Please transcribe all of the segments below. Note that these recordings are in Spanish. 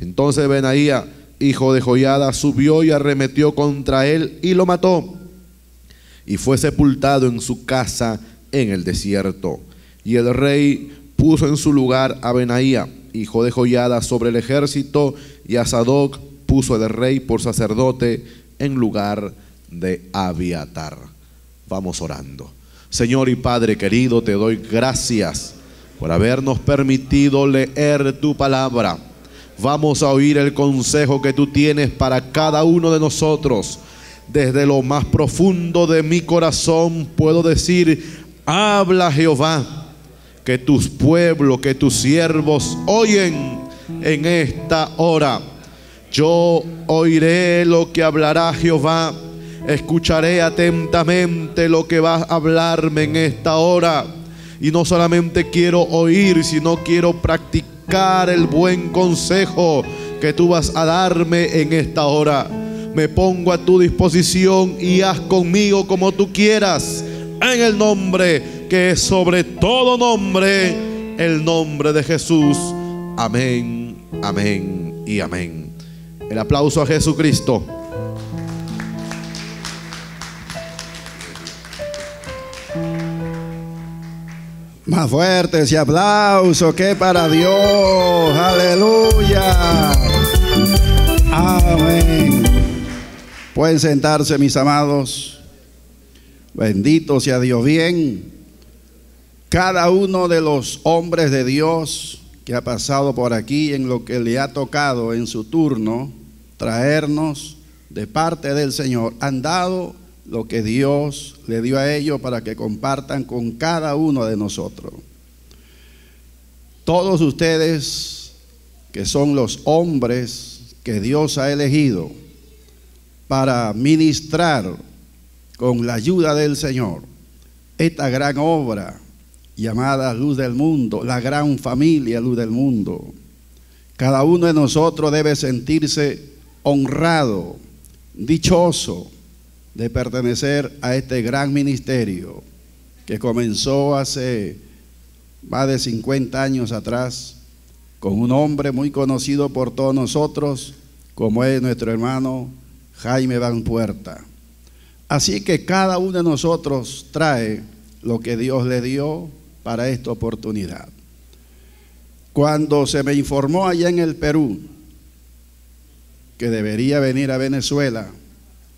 Entonces Benaía, hijo de Joyada, subió y arremetió contra él y lo mató. Y fue sepultado en su casa en el desierto. Y el rey puso en su lugar a Benaía, hijo de Joyada, sobre el ejército, y a Sadoc puso el rey por sacerdote en lugar de Abiatar. Vamos orando. Señor y Padre querido, te doy gracias por habernos permitido leer tu palabra Vamos a oír el consejo que tú tienes para cada uno de nosotros. Desde lo más profundo de mi corazón puedo decir, habla Jehová, que tus pueblos, que tus siervos oyen en esta hora. Yo oiré lo que hablará Jehová, escucharé atentamente lo que va a hablarme en esta hora. Y no solamente quiero oír, sino quiero practicar el buen consejo que tú vas a darme en esta hora. Me pongo a tu disposición y haz conmigo como tú quieras. En el nombre que es sobre todo nombre, el nombre de Jesús. Amén, amén y amén. El aplauso a Jesucristo. Más fuertes y aplauso que para Dios. Aleluya. Amén. Pueden sentarse, mis amados. Bendito sea Dios. Bien, cada uno de los hombres de Dios que ha pasado por aquí en lo que le ha tocado en su turno traernos de parte del Señor han dado lo que Dios le dio a ellos para que compartan con cada uno de nosotros. Todos ustedes que son los hombres que Dios ha elegido para ministrar con la ayuda del Señor esta gran obra llamada Luz del Mundo, la gran familia Luz del Mundo. Cada uno de nosotros debe sentirse honrado, dichoso, de pertenecer a este gran ministerio que comenzó hace más de 50 años atrás con un hombre muy conocido por todos nosotros, como es nuestro hermano Jaime Van Puerta. Así que cada uno de nosotros trae lo que Dios le dio para esta oportunidad. Cuando se me informó allá en el Perú que debería venir a Venezuela,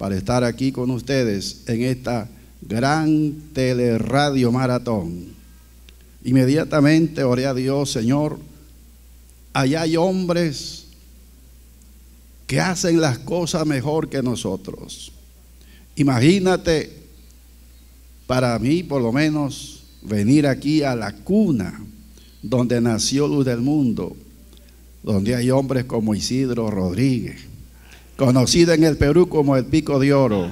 para estar aquí con ustedes en esta gran teleradio maratón. Inmediatamente oré a Dios, Señor, allá hay hombres que hacen las cosas mejor que nosotros. Imagínate, para mí por lo menos, venir aquí a la cuna donde nació Luz del Mundo, donde hay hombres como Isidro Rodríguez, conocida en el Perú como el pico de oro.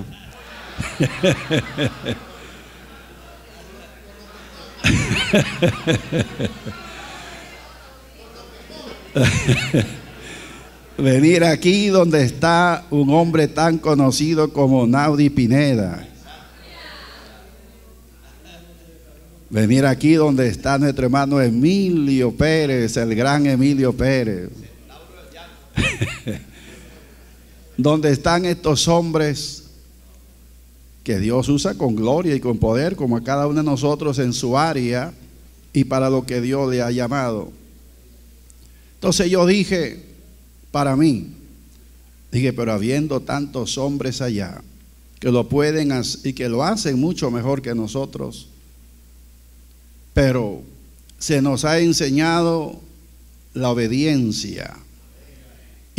Venir aquí donde está un hombre tan conocido como Naudi Pineda. Venir aquí donde está nuestro hermano Emilio Pérez, el gran Emilio Pérez. Dónde están estos hombres que Dios usa con gloria y con poder, como a cada uno de nosotros en su área y para lo que Dios le ha llamado. Entonces yo dije, para mí, dije, pero habiendo tantos hombres allá que lo pueden y que lo hacen mucho mejor que nosotros, pero se nos ha enseñado la obediencia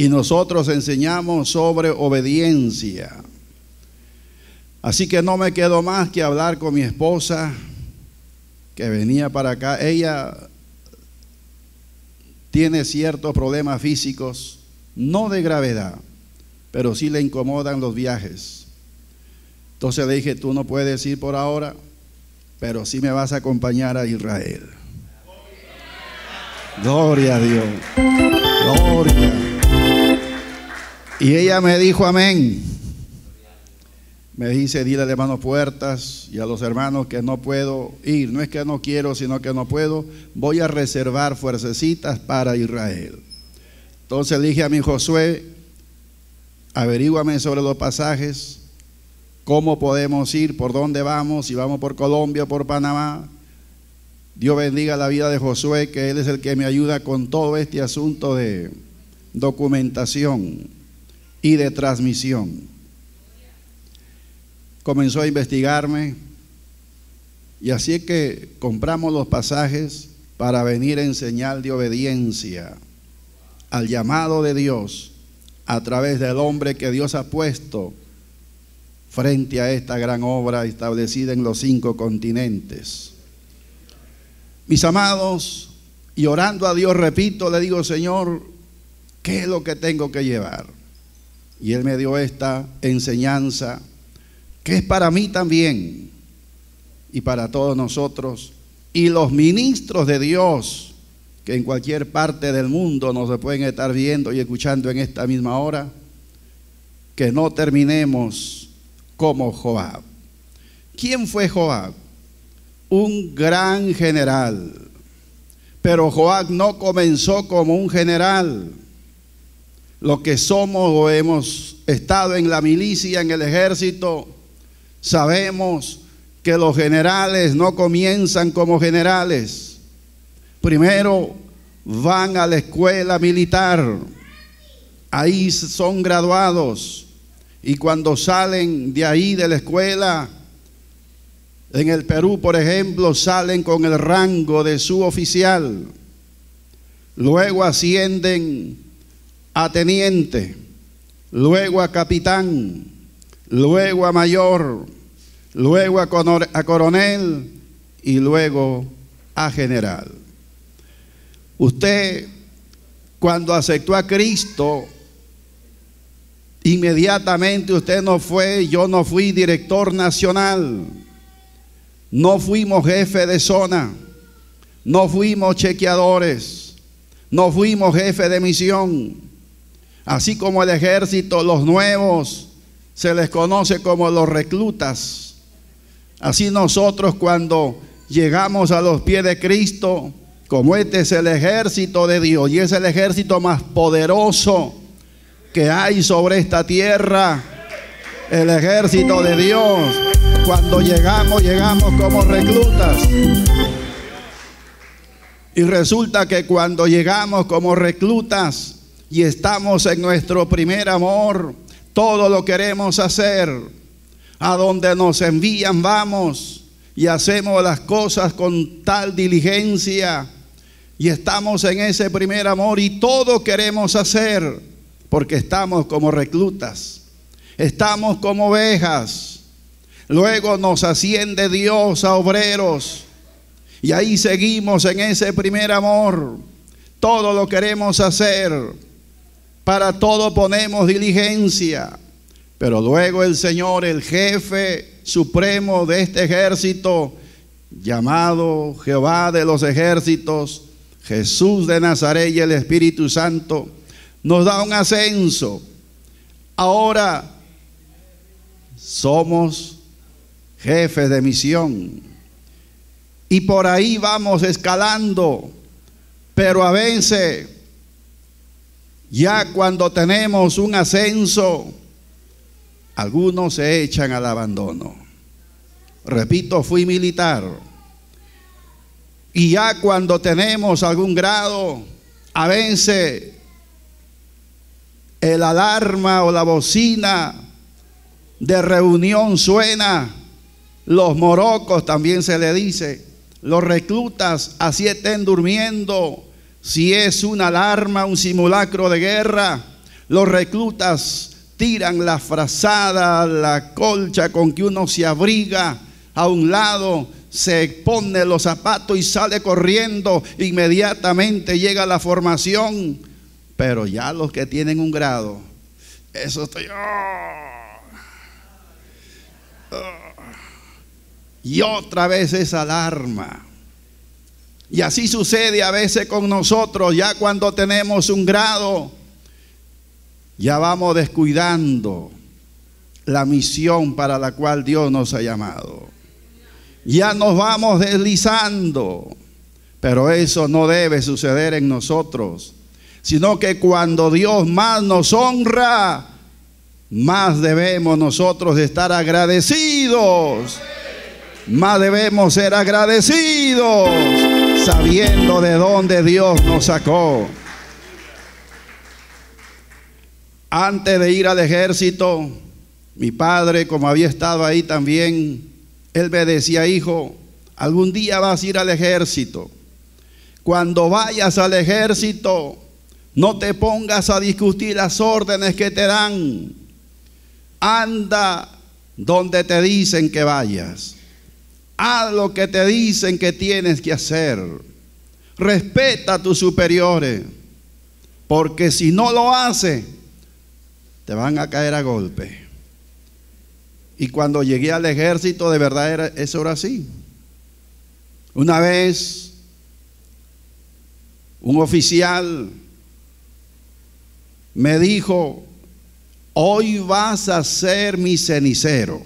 y nosotros enseñamos sobre obediencia. Así que no me quedó más que hablar con mi esposa que venía para acá. Ella tiene ciertos problemas físicos, no de gravedad, pero sí le incomodan los viajes. Entonces le dije, tú no puedes ir por ahora, pero sí me vas a acompañar a Israel. Gloria a Dios. Gloria. Y ella me dijo amén. Me dice, dile de manos Puertas y a los hermanos que no puedo ir. No es que no quiero, sino que no puedo. Voy a reservar fuercecitas para Israel. Entonces le dije a mi Josué, averíguame sobre los pasajes, cómo podemos ir, por dónde vamos, si vamos por Colombia, o por Panamá. Dios bendiga la vida de Josué, que él es el que me ayuda con todo este asunto de documentación y de transmisión. Comenzó a investigarme y así es que compramos los pasajes para venir en señal de obediencia al llamado de Dios a través del hombre que Dios ha puesto frente a esta gran obra establecida en los cinco continentes. Mis amados, y orando a Dios, repito, le digo, Señor, ¿qué es lo que tengo que llevar? Y él me dio esta enseñanza que es para mí también y para todos nosotros y los ministros de Dios que en cualquier parte del mundo nos pueden estar viendo y escuchando en esta misma hora, que no terminemos como Joab. ¿Quién fue Joab? Un gran general. Pero Joab no comenzó como un general. Lo que somos o hemos estado en la milicia, en el ejército, sabemos que los generales no comienzan como generales. Primero van a la escuela militar, ahí son graduados y cuando salen de ahí de la escuela, en el Perú, por ejemplo, salen con el rango de suboficial, luego ascienden a teniente, luego a capitán, luego a mayor, luego a, a coronel y luego a general. Usted cuando aceptó a Cristo, inmediatamente usted no fue, yo no fui director nacional, no fuimos jefe de zona, no fuimos chequeadores, no fuimos jefe de misión, Así como el ejército, los nuevos, se les conoce como los reclutas. Así nosotros cuando llegamos a los pies de Cristo, como este es el ejército de Dios y es el ejército más poderoso que hay sobre esta tierra, el ejército de Dios. Cuando llegamos, llegamos como reclutas. Y resulta que cuando llegamos como reclutas, y estamos en nuestro primer amor. Todo lo queremos hacer. A donde nos envían vamos y hacemos las cosas con tal diligencia. Y estamos en ese primer amor y todo queremos hacer porque estamos como reclutas. Estamos como ovejas. Luego nos asciende Dios a obreros. Y ahí seguimos en ese primer amor. Todo lo queremos hacer para todo ponemos diligencia. Pero luego el Señor, el jefe supremo de este ejército, llamado Jehová de los ejércitos, Jesús de Nazaret y el Espíritu Santo, nos da un ascenso. Ahora somos jefes de misión. Y por ahí vamos escalando. Pero a veces ya cuando tenemos un ascenso, algunos se echan al abandono. Repito, fui militar. Y ya cuando tenemos algún grado, a el alarma o la bocina de reunión suena, los morocos también se le dice, los reclutas así estén durmiendo, si es una alarma, un simulacro de guerra, los reclutas tiran la frazada, la colcha con que uno se abriga a un lado, se pone los zapatos y sale corriendo, inmediatamente llega la formación, pero ya los que tienen un grado, eso estoy... yo. Oh, oh. Y otra vez esa alarma. Y así sucede a veces con nosotros, ya cuando tenemos un grado, ya vamos descuidando la misión para la cual Dios nos ha llamado. Ya nos vamos deslizando, pero eso no debe suceder en nosotros, sino que cuando Dios más nos honra, más debemos nosotros estar agradecidos, más debemos ser agradecidos sabiendo de dónde Dios nos sacó. Antes de ir al ejército, mi padre, como había estado ahí también, él me decía, hijo, algún día vas a ir al ejército. Cuando vayas al ejército, no te pongas a discutir las órdenes que te dan. Anda donde te dicen que vayas. Haz lo que te dicen que tienes que hacer. Respeta a tus superiores. Porque si no lo haces, te van a caer a golpe. Y cuando llegué al ejército, de verdad era, eso era así. Una vez, un oficial me dijo, hoy vas a ser mi cenicero.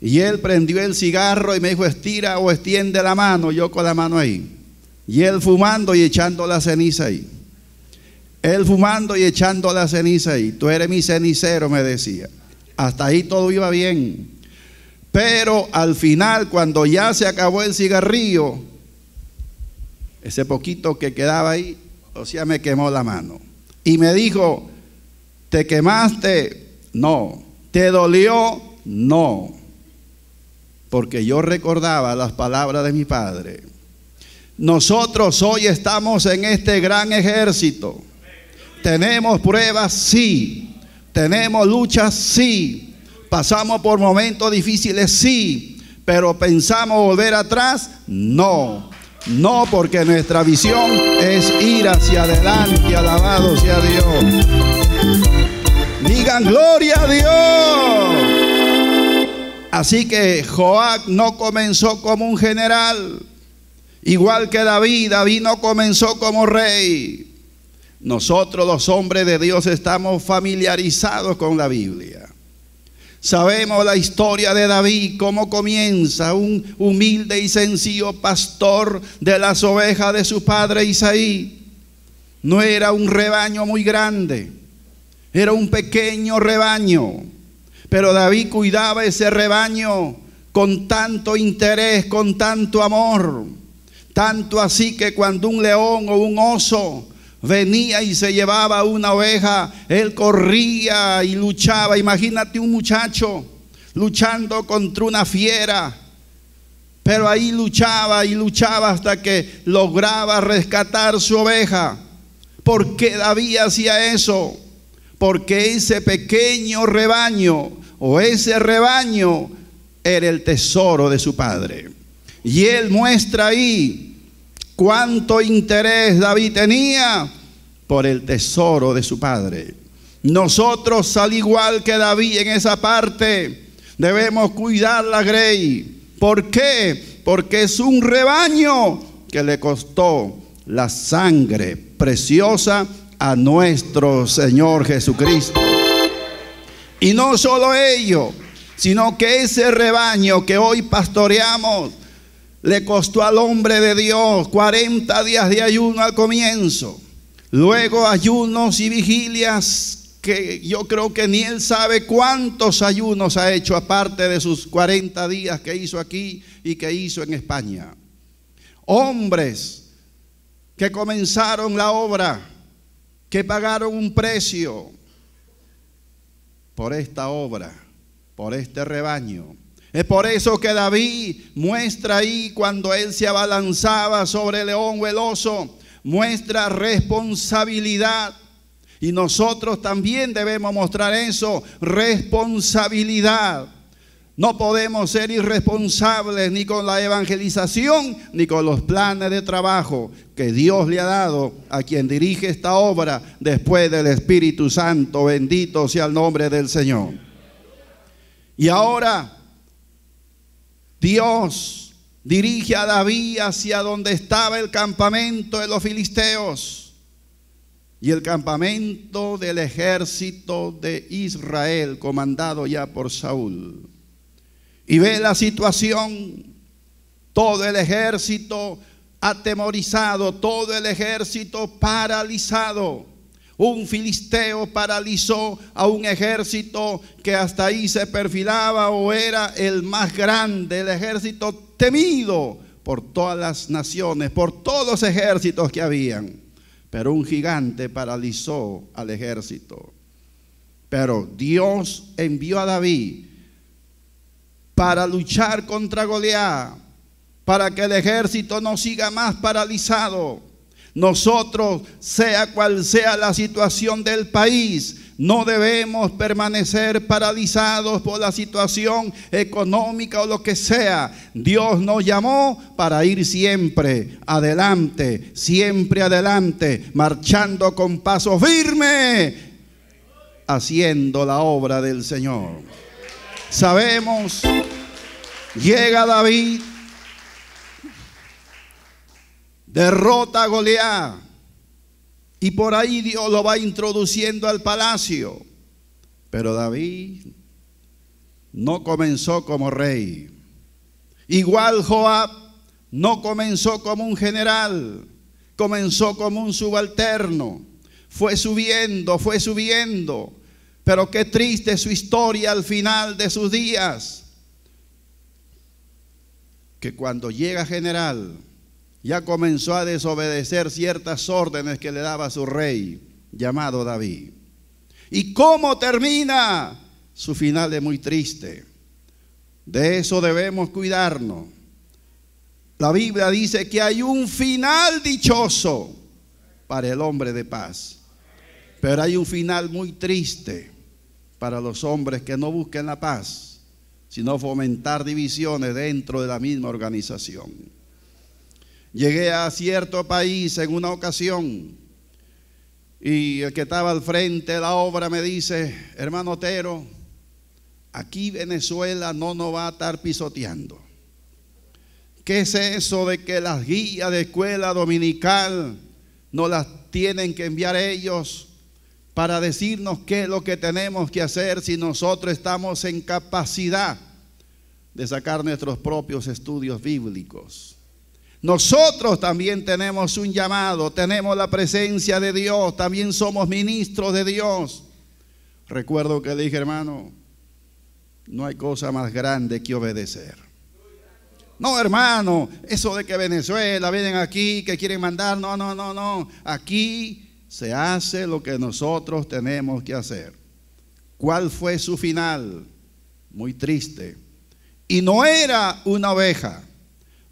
Y él prendió el cigarro y me dijo, estira o extiende la mano, yo con la mano ahí. Y él fumando y echando la ceniza ahí. Él fumando y echando la ceniza ahí. Tú eres mi cenicero, me decía. Hasta ahí todo iba bien. Pero al final, cuando ya se acabó el cigarrillo, ese poquito que quedaba ahí, o sea, me quemó la mano. Y me dijo, ¿te quemaste? No. ¿Te dolió? No porque yo recordaba las palabras de mi padre. Nosotros hoy estamos en este gran ejército. Tenemos pruebas, sí. Tenemos luchas, sí. Pasamos por momentos difíciles, sí. Pero pensamos volver atrás, no. No, porque nuestra visión es ir hacia adelante. Alabado sea Dios. Digan gloria a Dios. Así que Joab no comenzó como un general, igual que David, David no comenzó como rey. Nosotros los hombres de Dios estamos familiarizados con la Biblia. Sabemos la historia de David, cómo comienza un humilde y sencillo pastor de las ovejas de su padre Isaí. No era un rebaño muy grande, era un pequeño rebaño. Pero David cuidaba ese rebaño con tanto interés, con tanto amor. Tanto así que cuando un león o un oso venía y se llevaba una oveja, él corría y luchaba. Imagínate un muchacho luchando contra una fiera. Pero ahí luchaba y luchaba hasta que lograba rescatar su oveja. ¿Por qué David hacía eso? Porque ese pequeño rebaño o ese rebaño era el tesoro de su padre. Y él muestra ahí cuánto interés David tenía por el tesoro de su padre. Nosotros, al igual que David en esa parte, debemos cuidar la grey. ¿Por qué? Porque es un rebaño que le costó la sangre preciosa a nuestro Señor Jesucristo. Y no solo ello, sino que ese rebaño que hoy pastoreamos le costó al hombre de Dios 40 días de ayuno al comienzo, luego ayunos y vigilias que yo creo que ni él sabe cuántos ayunos ha hecho aparte de sus 40 días que hizo aquí y que hizo en España. Hombres que comenzaron la obra, que pagaron un precio, por esta obra, por este rebaño. Es por eso que David muestra ahí cuando él se abalanzaba sobre el león o el oso, muestra responsabilidad. Y nosotros también debemos mostrar eso, responsabilidad. No podemos ser irresponsables ni con la evangelización ni con los planes de trabajo que Dios le ha dado a quien dirige esta obra después del Espíritu Santo. Bendito sea el nombre del Señor. Y ahora Dios dirige a David hacia donde estaba el campamento de los filisteos y el campamento del ejército de Israel comandado ya por Saúl y ve la situación, todo el ejército atemorizado, todo el ejército paralizado. Un filisteo paralizó a un ejército que hasta ahí se perfilaba o era el más grande, el ejército temido por todas las naciones, por todos los ejércitos que habían. Pero un gigante paralizó al ejército. Pero Dios envió a David para luchar contra Goliat, para que el ejército no siga más paralizado. Nosotros, sea cual sea la situación del país, no debemos permanecer paralizados por la situación económica o lo que sea. Dios nos llamó para ir siempre adelante, siempre adelante, marchando con paso firme, haciendo la obra del Señor. Sabemos, llega David, derrota a Goliat y por ahí Dios lo va introduciendo al palacio. Pero David no comenzó como rey. Igual Joab no comenzó como un general, comenzó como un subalterno. Fue subiendo, fue subiendo. Pero qué triste su historia al final de sus días. Que cuando llega general, ya comenzó a desobedecer ciertas órdenes que le daba su rey, llamado David. ¿Y cómo termina? Su final es muy triste. De eso debemos cuidarnos. La Biblia dice que hay un final dichoso para el hombre de paz, pero hay un final muy triste para los hombres que no busquen la paz, sino fomentar divisiones dentro de la misma organización. Llegué a cierto país en una ocasión y el que estaba al frente de la obra me dice, hermano Otero, aquí Venezuela no nos va a estar pisoteando. ¿Qué es eso de que las guías de escuela dominical no las tienen que enviar ellos para decirnos qué es lo que tenemos que hacer si nosotros estamos en capacidad de sacar nuestros propios estudios bíblicos. Nosotros también tenemos un llamado, tenemos la presencia de Dios, también somos ministros de Dios. Recuerdo que dije, hermano, no hay cosa más grande que obedecer. No, hermano, eso de que Venezuela vienen aquí, que quieren mandar, no, no, no, no. Aquí se hace lo que nosotros tenemos que hacer. ¿Cuál fue su final? Muy triste. Y no era una oveja,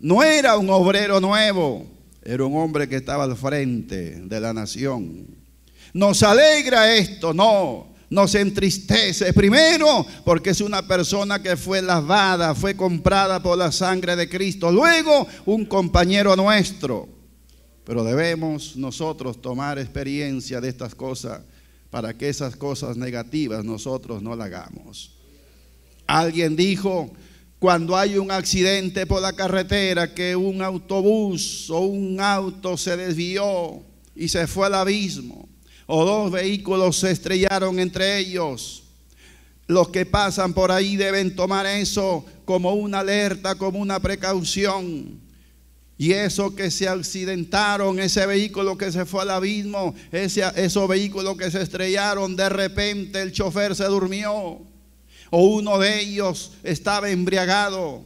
no era un obrero nuevo, era un hombre que estaba al frente de la nación. Nos alegra esto, no, nos entristece. Primero, porque es una persona que fue lavada, fue comprada por la sangre de Cristo. Luego, un compañero nuestro. Pero debemos nosotros tomar experiencia de estas cosas para que esas cosas negativas nosotros no las hagamos. Alguien dijo, cuando hay un accidente por la carretera, que un autobús o un auto se desvió y se fue al abismo, o dos vehículos se estrellaron entre ellos, los que pasan por ahí deben tomar eso como una alerta, como una precaución. Y eso que se accidentaron, ese vehículo que se fue al abismo, ese, esos vehículos que se estrellaron, de repente el chofer se durmió o uno de ellos estaba embriagado.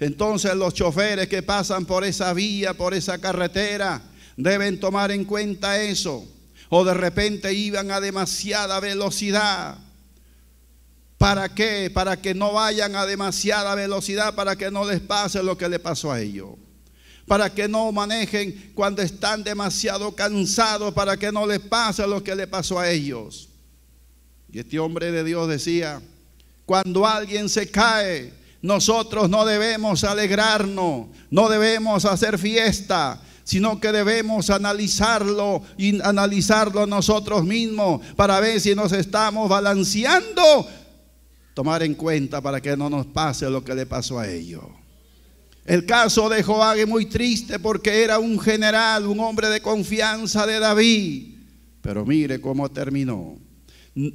Entonces los choferes que pasan por esa vía, por esa carretera, deben tomar en cuenta eso. O de repente iban a demasiada velocidad. ¿Para qué? Para que no vayan a demasiada velocidad, para que no les pase lo que le pasó a ellos para que no manejen cuando están demasiado cansados, para que no les pase lo que le pasó a ellos. Y este hombre de Dios decía, cuando alguien se cae, nosotros no debemos alegrarnos, no debemos hacer fiesta, sino que debemos analizarlo y analizarlo nosotros mismos para ver si nos estamos balanceando, tomar en cuenta para que no nos pase lo que le pasó a ellos. El caso de Joab es muy triste porque era un general, un hombre de confianza de David. Pero mire cómo terminó.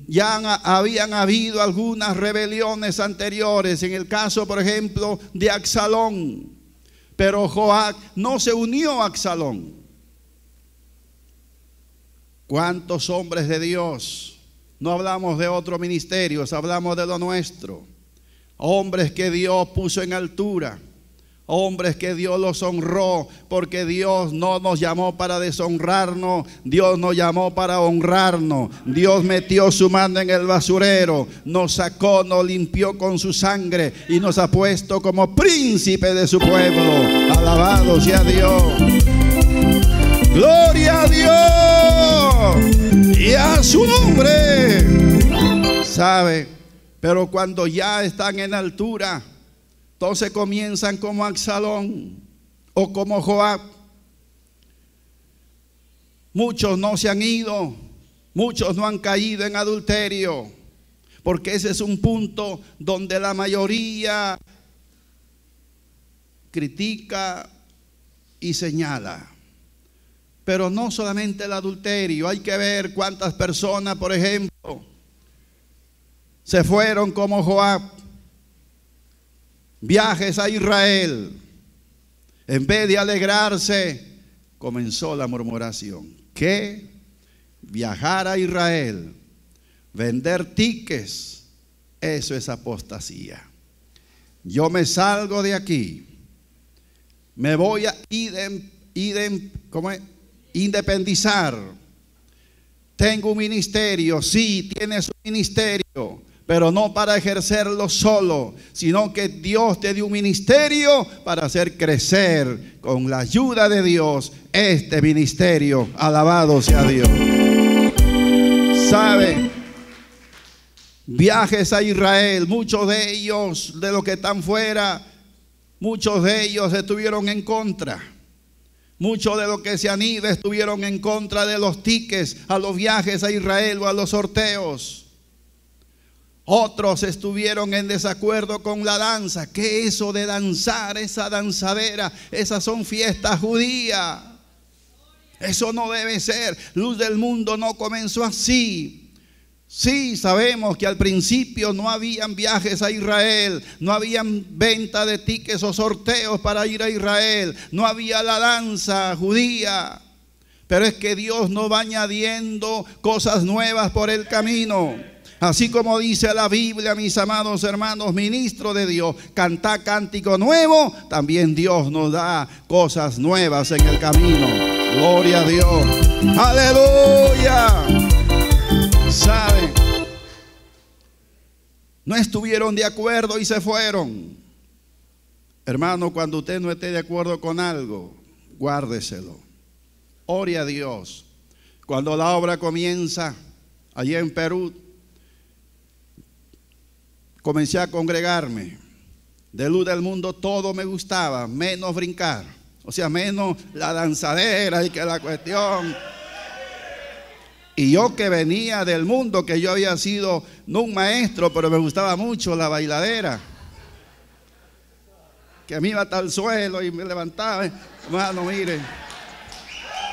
Ya habían habido algunas rebeliones anteriores, en el caso, por ejemplo, de Axalón. Pero Joab no se unió a Axalón. ¿Cuántos hombres de Dios? No hablamos de otros ministerios, hablamos de lo nuestro. Hombres que Dios puso en altura Hombres que Dios los honró, porque Dios no nos llamó para deshonrarnos, Dios nos llamó para honrarnos. Dios metió su mano en el basurero, nos sacó, nos limpió con su sangre y nos ha puesto como príncipe de su pueblo. Alabado sea Dios. Gloria a Dios y a su nombre. ¿Sabe? Pero cuando ya están en altura, entonces comienzan como Axalón o como Joab. Muchos no se han ido, muchos no han caído en adulterio, porque ese es un punto donde la mayoría critica y señala. Pero no solamente el adulterio, hay que ver cuántas personas, por ejemplo, se fueron como Joab viajes a Israel, en vez de alegrarse, comenzó la murmuración. ¿Qué? Viajar a Israel, vender tickets, eso es apostasía. Yo me salgo de aquí, me voy a independizar. Tengo un ministerio, sí, tienes un ministerio, pero no para ejercerlo solo, sino que Dios te dio un ministerio para hacer crecer con la ayuda de Dios este ministerio. Alabado sea Dios. ¿Saben? Viajes a Israel, muchos de ellos, de los que están fuera, muchos de ellos estuvieron en contra. Muchos de los que se han estuvieron en contra de los tickets a los viajes a Israel o a los sorteos. Otros estuvieron en desacuerdo con la danza. ¿Qué eso de danzar? Esa danzadera, esas son fiestas judías. Eso no debe ser. Luz del mundo no comenzó así. Sí, sabemos que al principio no habían viajes a Israel, no habían venta de tickets o sorteos para ir a Israel, no había la danza judía. Pero es que Dios no va añadiendo cosas nuevas por el camino. Así como dice la Biblia, mis amados hermanos, ministro de Dios, cantar cántico nuevo, también Dios nos da cosas nuevas en el camino. Gloria a Dios. Aleluya. ¿Saben? No estuvieron de acuerdo y se fueron. Hermano, cuando usted no esté de acuerdo con algo, guárdeselo. Gloria a Dios. Cuando la obra comienza allá en Perú, comencé a congregarme. De luz del mundo todo me gustaba, menos brincar. O sea, menos la danzadera y que la cuestión. Y yo que venía del mundo, que yo había sido no un maestro, pero me gustaba mucho la bailadera. Que mí iba hasta el suelo y me levantaba. Hermano, mire.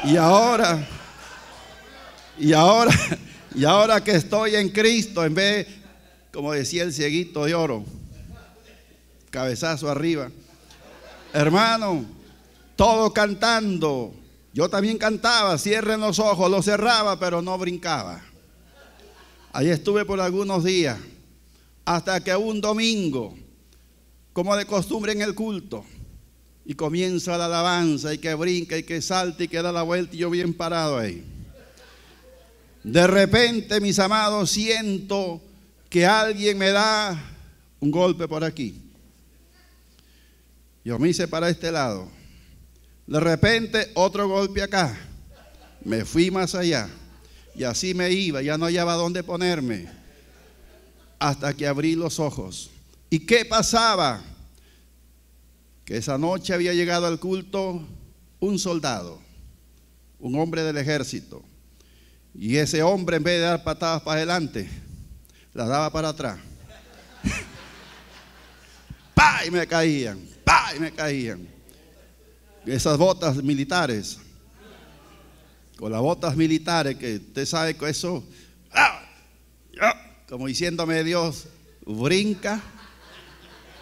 Y ahora, y ahora, y ahora que estoy en Cristo, en vez como decía el cieguito de oro, cabezazo arriba. Hermano, todo cantando. Yo también cantaba, cierren los ojos, lo cerraba, pero no brincaba. ahí estuve por algunos días, hasta que un domingo, como de costumbre en el culto, y comienza la alabanza, y que brinca, y que salta, y que da la vuelta, y yo bien parado ahí. De repente, mis amados, siento que alguien me da un golpe por aquí. Yo me hice para este lado. De repente otro golpe acá. Me fui más allá. Y así me iba, ya no hallaba dónde ponerme. Hasta que abrí los ojos. ¿Y qué pasaba? Que esa noche había llegado al culto un soldado, un hombre del ejército. Y ese hombre en vez de dar patadas para adelante, la daba para atrás. pa Y me caían. pa Y me caían. Esas botas militares. Con las botas militares que usted sabe que eso. Ah, como diciéndome Dios, brinca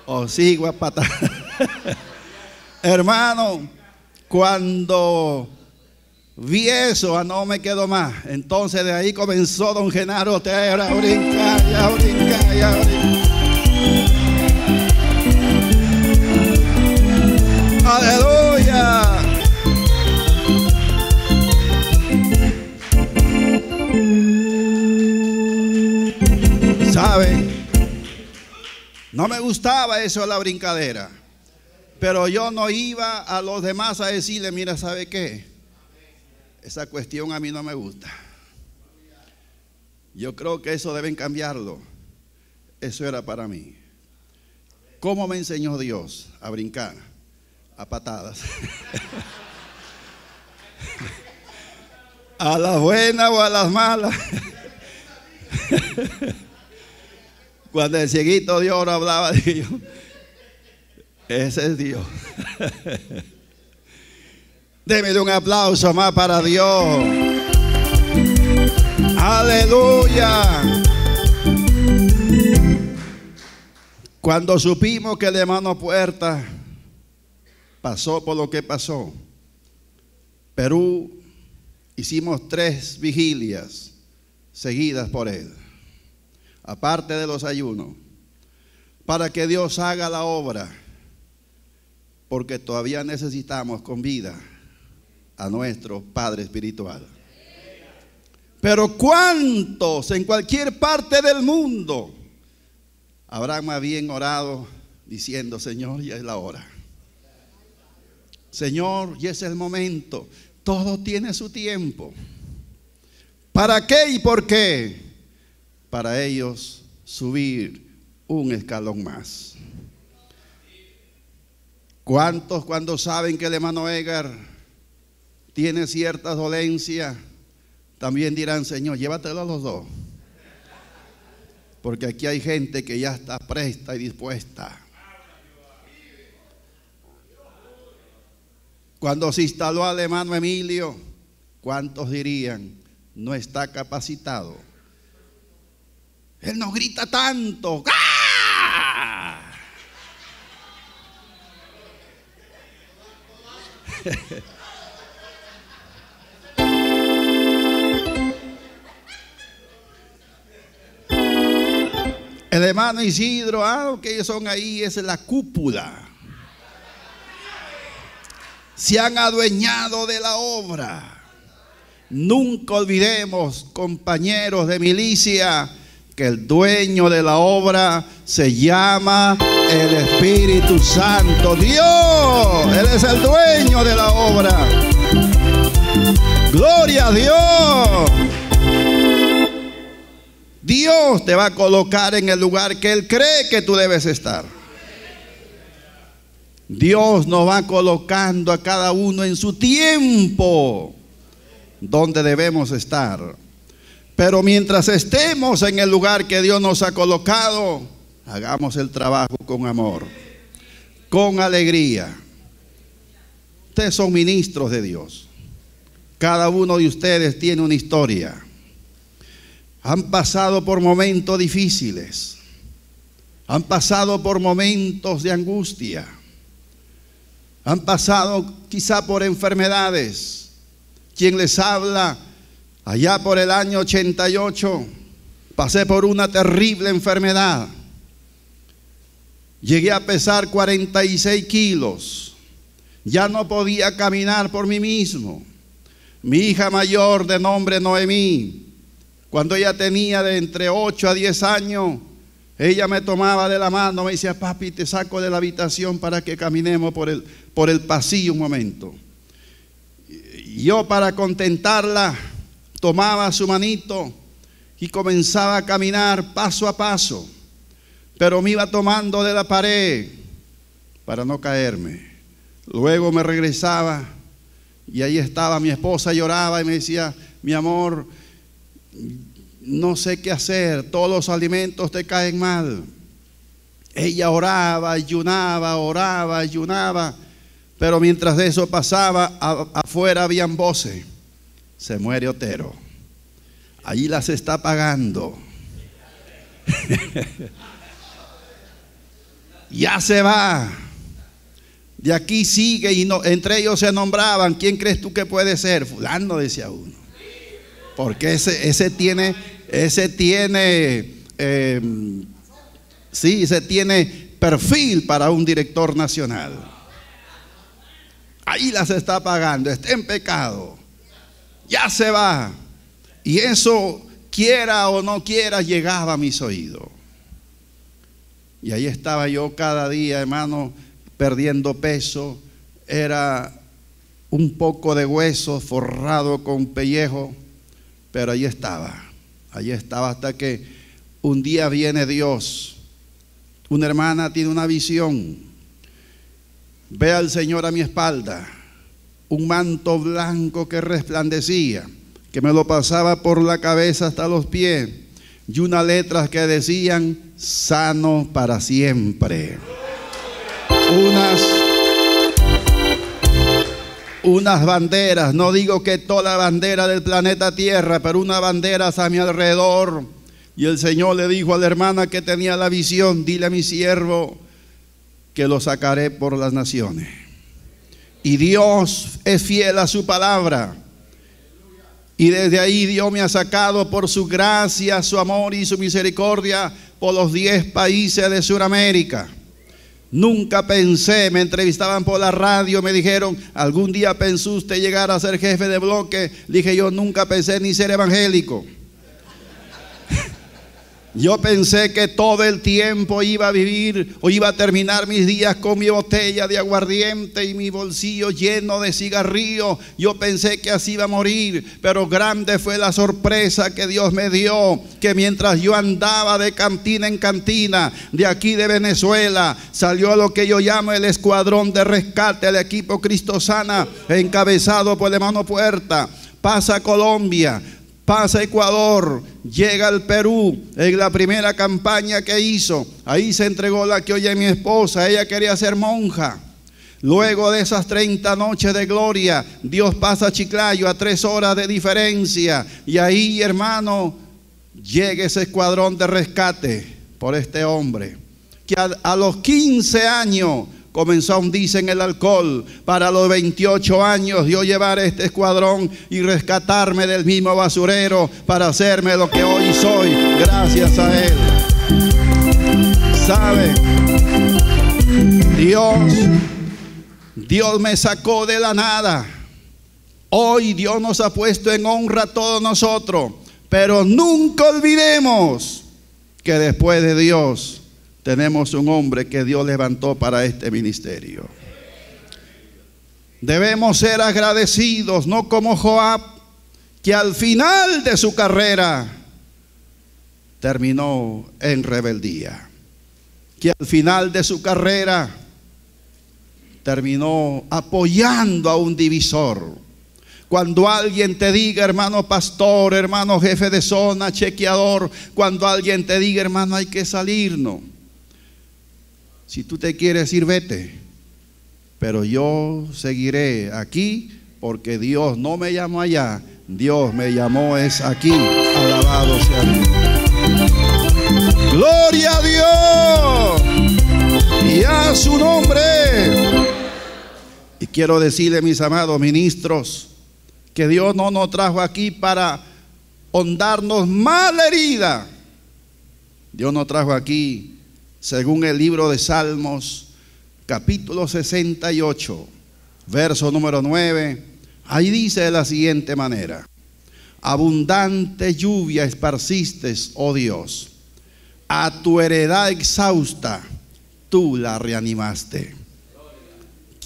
o sigo a Hermano, cuando Vi eso, ah, no me quedo más. Entonces de ahí comenzó don Genaro a brincar a brincar a brincar. Aleluya. saben No me gustaba eso la brincadera. Pero yo no iba a los demás a decirle, mira, ¿sabe qué? Esa cuestión a mí no me gusta. Yo creo que eso deben cambiarlo. Eso era para mí. ¿Cómo me enseñó Dios a brincar? A patadas. a las buenas o a las malas. Cuando el cieguito Dios hablaba, de ese es Dios. Deme un aplauso más para Dios. Aleluya. Cuando supimos que el hermano Puerta pasó por lo que pasó, Perú hicimos tres vigilias seguidas por él, aparte de los ayunos, para que Dios haga la obra, porque todavía necesitamos con vida a nuestro Padre Espiritual. Pero cuántos en cualquier parte del mundo habrán más bien orado diciendo, Señor, ya es la hora. Señor, ya es el momento. Todo tiene su tiempo. ¿Para qué y por qué? Para ellos subir un escalón más. ¿Cuántos cuando saben que el hermano Egar tiene cierta dolencia, también dirán, Señor, llévatelo a los dos. Porque aquí hay gente que ya está presta y dispuesta. Cuando se instaló alemán Emilio, ¿cuántos dirían, no está capacitado? Él nos grita tanto. ¡Ah! El hermano Isidro, ah, que ellos son ahí, es la cúpula. Se han adueñado de la obra. Nunca olvidemos, compañeros de milicia, que el dueño de la obra se llama el Espíritu Santo. Dios, Él es el dueño de la obra. Gloria a Dios. Dios te va a colocar en el lugar que Él cree que tú debes estar. Dios nos va colocando a cada uno en su tiempo donde debemos estar. Pero mientras estemos en el lugar que Dios nos ha colocado, hagamos el trabajo con amor, con alegría. Ustedes son ministros de Dios. Cada uno de ustedes tiene una historia han pasado por momentos difíciles, han pasado por momentos de angustia, han pasado quizá por enfermedades. Quien les habla, allá por el año 88, pasé por una terrible enfermedad. Llegué a pesar 46 kilos. Ya no podía caminar por mí mismo. Mi hija mayor de nombre Noemí cuando ella tenía de entre 8 a 10 años, ella me tomaba de la mano, me decía, papi, te saco de la habitación para que caminemos por el, por el pasillo un momento. Y yo para contentarla, tomaba su manito y comenzaba a caminar paso a paso, pero me iba tomando de la pared para no caerme. Luego me regresaba y ahí estaba mi esposa, lloraba y me decía, mi amor, no sé qué hacer, todos los alimentos te caen mal. Ella oraba, ayunaba, oraba, ayunaba, pero mientras eso pasaba, afuera habían voces. Se muere Otero. Allí las está pagando. ya se va. De aquí sigue y no, entre ellos se nombraban. ¿Quién crees tú que puede ser? Fulano decía uno. Porque ese, tiene, ese tiene, em, sí, tiene perfil para un director nacional. Ahí las está pagando, está en pecado. Ya se va. Y eso, quiera o no quiera, llegaba a mis oídos. Y ahí estaba yo cada día, hermano, perdiendo peso. Era un poco de hueso forrado con pellejo. Pero ahí estaba, ahí estaba hasta que un día viene Dios. Una hermana tiene una visión. Ve al Señor a mi espalda, un manto blanco que resplandecía, que me lo pasaba por la cabeza hasta los pies, y unas letras que decían, sano para siempre. Unas unas banderas, no digo que toda la bandera del planeta Tierra, pero unas banderas a mi alrededor. Y el Señor le dijo a la hermana que tenía la visión, dile a mi siervo que lo sacaré por las naciones. Y Dios es fiel a su palabra. Y desde ahí Dios me ha sacado por su gracia, su amor y su misericordia por los diez países de Sudamérica. Nunca pensé, me entrevistaban por la radio, me dijeron, algún día pensó usted llegar a ser jefe de bloque. Dije yo, nunca pensé ni ser evangélico. Yo pensé que todo el tiempo iba a vivir o iba a terminar mis días con mi botella de aguardiente y mi bolsillo lleno de cigarrillos. Yo pensé que así iba a morir, pero grande fue la sorpresa que Dios me dio, que mientras yo andaba de cantina en cantina, de aquí de Venezuela, salió lo que yo llamo el escuadrón de rescate, el equipo Cristo Sana encabezado por el Mano Puerta. Pasa Colombia, pasa Ecuador, llega al Perú, en la primera campaña que hizo, ahí se entregó la que hoy es mi esposa, ella quería ser monja. Luego de esas 30 noches de gloria, Dios pasa a Chiclayo a tres horas de diferencia. Y ahí, hermano, llega ese escuadrón de rescate por este hombre, que a, a los 15 años comenzó a hundirse en el alcohol. Para los 28 años yo llevar este escuadrón y rescatarme del mismo basurero para hacerme lo que hoy soy, gracias a Él. ¿Sabe? Dios, Dios me sacó de la nada. Hoy Dios nos ha puesto en honra a todos nosotros, pero nunca olvidemos que después de Dios tenemos un hombre que Dios levantó para este ministerio. Debemos ser agradecidos, no como Joab, que al final de su carrera terminó en rebeldía, que al final de su carrera terminó apoyando a un divisor. Cuando alguien te diga, hermano pastor, hermano jefe de zona, chequeador, cuando alguien te diga, hermano, hay que salirnos. Si tú te quieres ir, vete. Pero yo seguiré aquí porque Dios no me llamó allá, Dios me llamó es aquí. Alabado sea Gloria a Dios y a su nombre. Y quiero decirle, mis amados ministros, que Dios no nos trajo aquí para hondarnos mal herida. Dios nos trajo aquí según el libro de Salmos, capítulo 68, verso número 9, ahí dice de la siguiente manera, abundante lluvia esparciste, oh Dios, a tu heredad exhausta tú la reanimaste.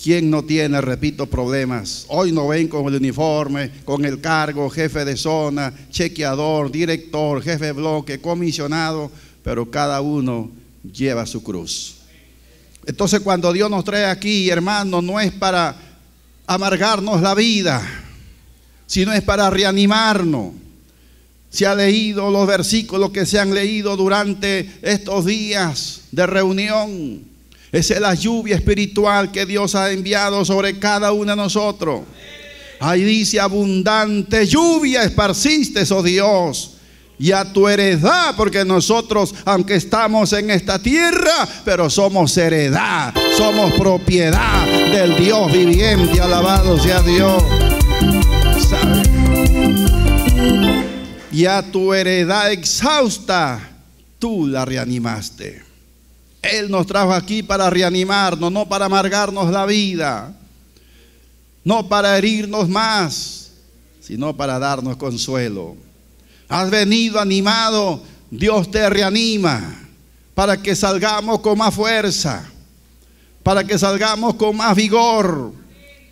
¿Quién no tiene, repito, problemas? Hoy no ven con el uniforme, con el cargo, jefe de zona, chequeador, director, jefe de bloque, comisionado, pero cada uno lleva su cruz. Entonces cuando Dios nos trae aquí, hermano, no es para amargarnos la vida, sino es para reanimarnos. Se ha leído los versículos que se han leído durante estos días de reunión. Esa es la lluvia espiritual que Dios ha enviado sobre cada uno de nosotros. Ahí dice abundante lluvia esparciste, oh Dios, y a tu heredad, porque nosotros, aunque estamos en esta tierra, pero somos heredad, somos propiedad del Dios viviente, alabado sea Dios. Y a tu heredad exhausta, tú la reanimaste. Él nos trajo aquí para reanimarnos, no para amargarnos la vida, no para herirnos más, sino para darnos consuelo. Has venido animado, Dios te reanima para que salgamos con más fuerza, para que salgamos con más vigor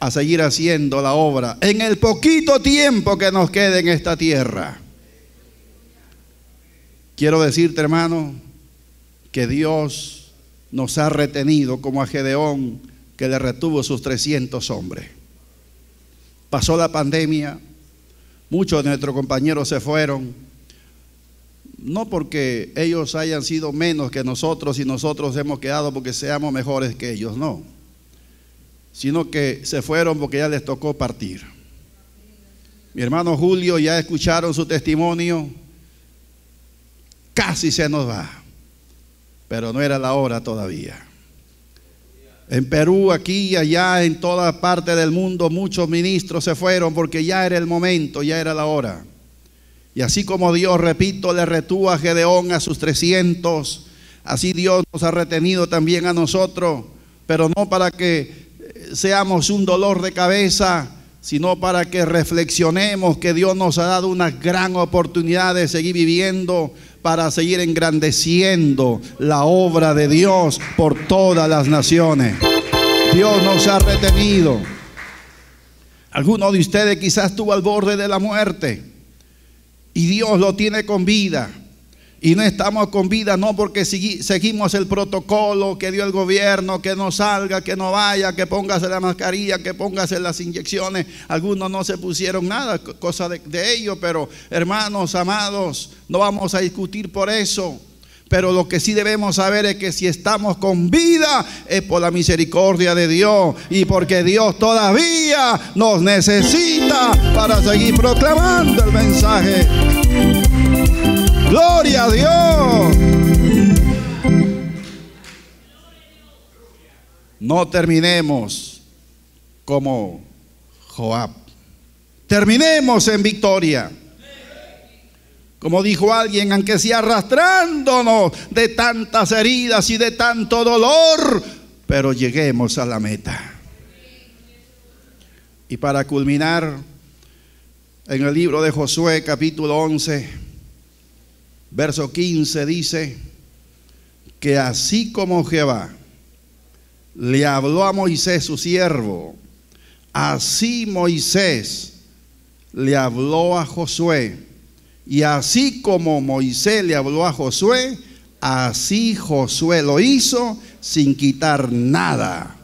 a seguir haciendo la obra en el poquito tiempo que nos quede en esta tierra. Quiero decirte, hermano, que Dios nos ha retenido como a Gedeón, que le retuvo sus 300 hombres. Pasó la pandemia, Muchos de nuestros compañeros se fueron, no porque ellos hayan sido menos que nosotros y nosotros hemos quedado porque seamos mejores que ellos, no, sino que se fueron porque ya les tocó partir. Mi hermano Julio ya escucharon su testimonio, casi se nos va, pero no era la hora todavía. En Perú, aquí y allá, en toda parte del mundo, muchos ministros se fueron porque ya era el momento, ya era la hora. Y así como Dios, repito, le retuvo a Gedeón a sus 300, así Dios nos ha retenido también a nosotros, pero no para que eh, seamos un dolor de cabeza, sino para que reflexionemos que Dios nos ha dado una gran oportunidad de seguir viviendo, para seguir engrandeciendo la obra de Dios por todas las naciones. Dios nos ha retenido. Alguno de ustedes quizás estuvo al borde de la muerte y Dios lo tiene con vida. Y no estamos con vida, no porque seguimos el protocolo que dio el gobierno, que no salga, que no vaya, que póngase la mascarilla, que póngase las inyecciones. Algunos no se pusieron nada, cosa de, de ello, pero hermanos, amados, no vamos a discutir por eso. Pero lo que sí debemos saber es que si estamos con vida es por la misericordia de Dios y porque Dios todavía nos necesita para seguir proclamando el mensaje. Gloria a Dios. No terminemos como Joab. Terminemos en victoria. Como dijo alguien, aunque sea arrastrándonos de tantas heridas y de tanto dolor, pero lleguemos a la meta. Y para culminar, en el libro de Josué capítulo 11, verso 15 dice que así como Jehová le habló a Moisés su siervo, así Moisés le habló a Josué. Y así como Moisés le habló a Josué, así Josué lo hizo sin quitar nada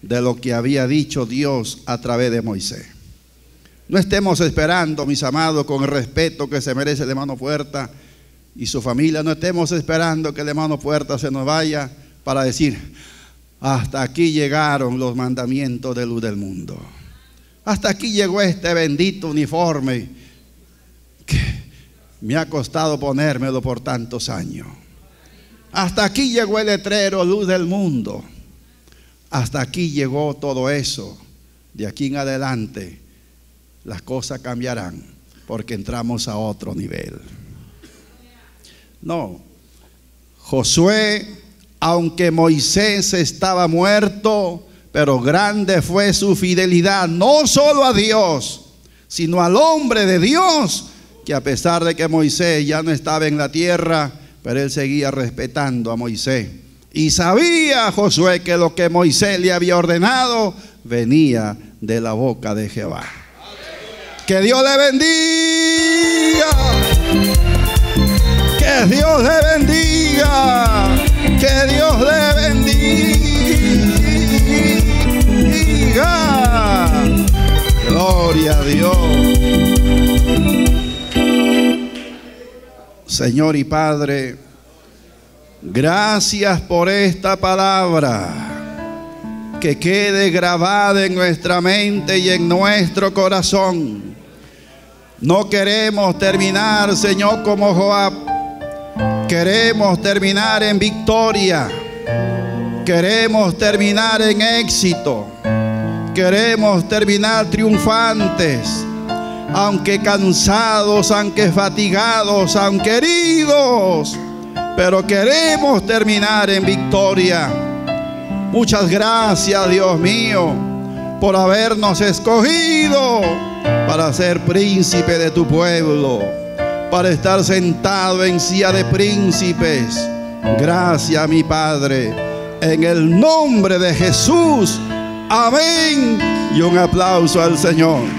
de lo que había dicho Dios a través de Moisés. No estemos esperando, mis amados, con el respeto que se merece de mano fuerte y su familia, no estemos esperando que el hermano Puerta se nos vaya para decir, hasta aquí llegaron los mandamientos de luz del mundo. Hasta aquí llegó este bendito uniforme que me ha costado ponérmelo por tantos años. Hasta aquí llegó el letrero luz del mundo. Hasta aquí llegó todo eso. De aquí en adelante las cosas cambiarán porque entramos a otro nivel. No. Josué, aunque Moisés estaba muerto, pero grande fue su fidelidad, no solo a Dios, sino al hombre de Dios, que a pesar de que Moisés ya no estaba en la tierra, pero él seguía respetando a Moisés. Y sabía Josué que lo que Moisés le había ordenado venía de la boca de Jehová. Que Dios le bendiga. Dios le bendiga. Que Dios le bendiga. Gloria a Dios. Señor y Padre, gracias por esta palabra que quede grabada en nuestra mente y en nuestro corazón. No queremos terminar, Señor, como Joab, Queremos terminar en victoria. Queremos terminar en éxito. Queremos terminar triunfantes. Aunque cansados, aunque fatigados, aunque heridos. Pero queremos terminar en victoria. Muchas gracias, Dios mío, por habernos escogido para ser príncipe de tu pueblo para estar sentado en silla de príncipes. Gracias, mi Padre, en el nombre de Jesús. Amén. Y un aplauso al Señor.